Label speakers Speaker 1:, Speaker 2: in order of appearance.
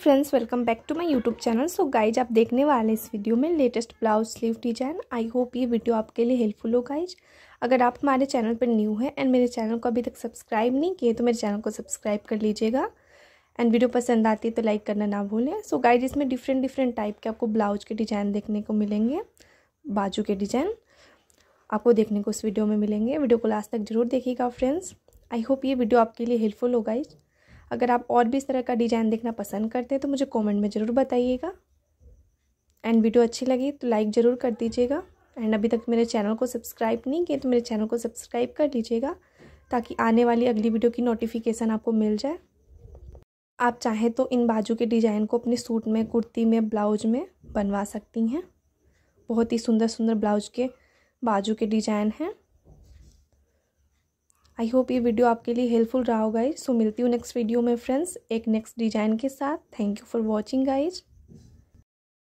Speaker 1: friends welcome back to my YouTube channel so guys आप देखने वाले इस वीडियो में latest blouse sleeve design I hope ये वीडियो आपके लिए हेल्पफुल हो गाइज अगर आप हमारे चैनल पर न्यू है एंड मेरे चैनल को अभी तक सब्सक्राइब नहीं किए तो मेरे चैनल को सब्सक्राइब कर लीजिएगा एंड वीडियो पसंद आती है तो लाइक करना ना भूलें सो so, गाइज इसमें डिफरेंट डिफरेंट टाइप के आपको ब्लाउज के डिज़ाइन देखने को मिलेंगे बाजू के डिज़ाइन आपको देखने को इस वीडियो में मिलेंगे वीडियो को लास्ट तक जरूर देखिएगा फ्रेंड्स आई होप ये वीडियो आपके लिए हेल्पफुल हो गाइज़ अगर आप और भी इस तरह का डिज़ाइन देखना पसंद करते हैं तो मुझे कमेंट में ज़रूर बताइएगा एंड वीडियो अच्छी लगी तो लाइक ज़रूर कर दीजिएगा एंड अभी तक मेरे चैनल को सब्सक्राइब नहीं किए तो मेरे चैनल को सब्सक्राइब कर लीजिएगा ताकि आने वाली अगली वीडियो की नोटिफिकेशन आपको मिल जाए आप चाहें तो इन बाजू के डिज़ाइन को अपने सूट में कुर्ती में ब्लाउज में बनवा सकती हैं बहुत ही सुंदर सुंदर ब्लाउज के बाजू के डिज़ाइन हैं आई होप ये वीडियो आपके लिए हेल्पफुल रहा होगा सो मिलती हूँ नेक्स्ट वीडियो में फ्रेंड्स एक नेक्स्ट डिजाइन के साथ thank you for watching guys